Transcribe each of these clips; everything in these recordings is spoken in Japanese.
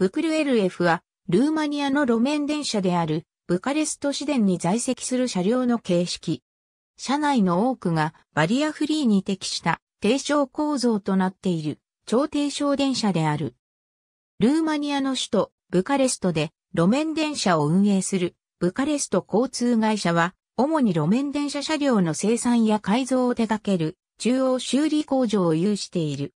ブクル LF は、ルーマニアの路面電車である、ブカレスト市電に在籍する車両の形式。車内の多くがバリアフリーに適した低床構造となっている超低床電車である。ルーマニアの首都ブカレストで路面電車を運営するブカレスト交通会社は主に路面電車車両の生産や改造を手掛ける中央修理工場を有している。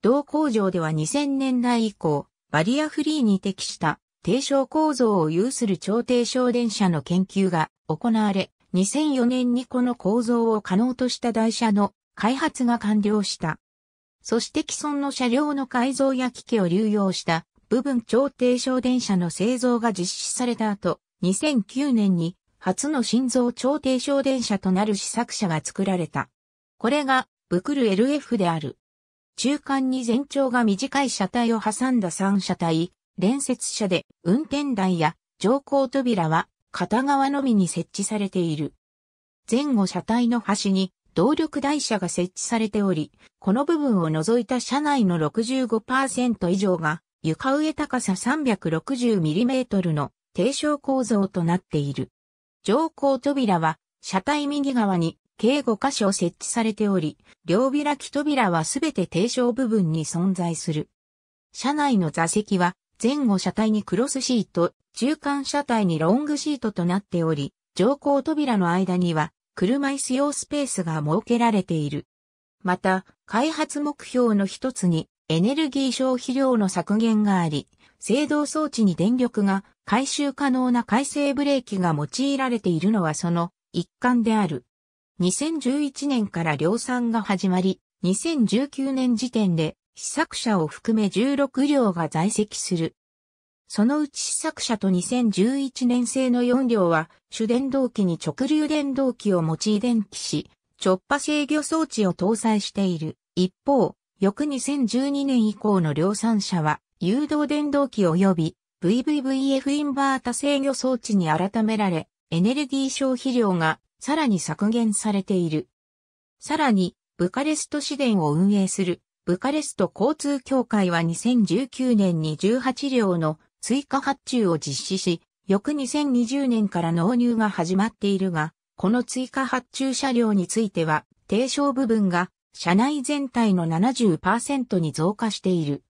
同工場では2000年代以降バリアフリーに適した低床構造を有する超低床電車の研究が行われ、2004年にこの構造を可能とした台車の開発が完了した。そして既存の車両の改造や機器を流用した部分超低床電車の製造が実施された後、2009年に初の心臓超低床電車となる試作車が作られた。これがブクル LF である。中間に全長が短い車体を挟んだ3車体、連接車で運転台や乗降扉は片側のみに設置されている。前後車体の端に動力台車が設置されており、この部分を除いた車内の65%以上が床上高さ 360mm の低床構造となっている。乗降扉は車体右側に計5箇所設置されており、両開き扉はすべて低床部分に存在する。車内の座席は前後車体にクロスシート、中間車体にロングシートとなっており、乗降扉の間には車椅子用スペースが設けられている。また、開発目標の一つにエネルギー消費量の削減があり、制動装置に電力が回収可能な回生ブレーキが用いられているのはその一環である。2011年から量産が始まり、2019年時点で試作車を含め16両が在籍する。そのうち試作車と2011年製の4両は主電動機に直流電動機を用い電気し、直波制御装置を搭載している。一方、翌2012年以降の量産車は誘導電動機及び VVVF インバータ制御装置に改められ、エネルギー消費量がさらに削減されている。さらに、ブカレスト市電を運営する、ブカレスト交通協会は2019年に18両の追加発注を実施し、翌2020年から納入が始まっているが、この追加発注車両については、低床部分が車内全体の70%に増加している。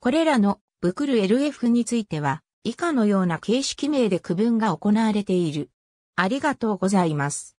これらのブクル LF については、以下のような形式名で区分が行われている。ありがとうございます。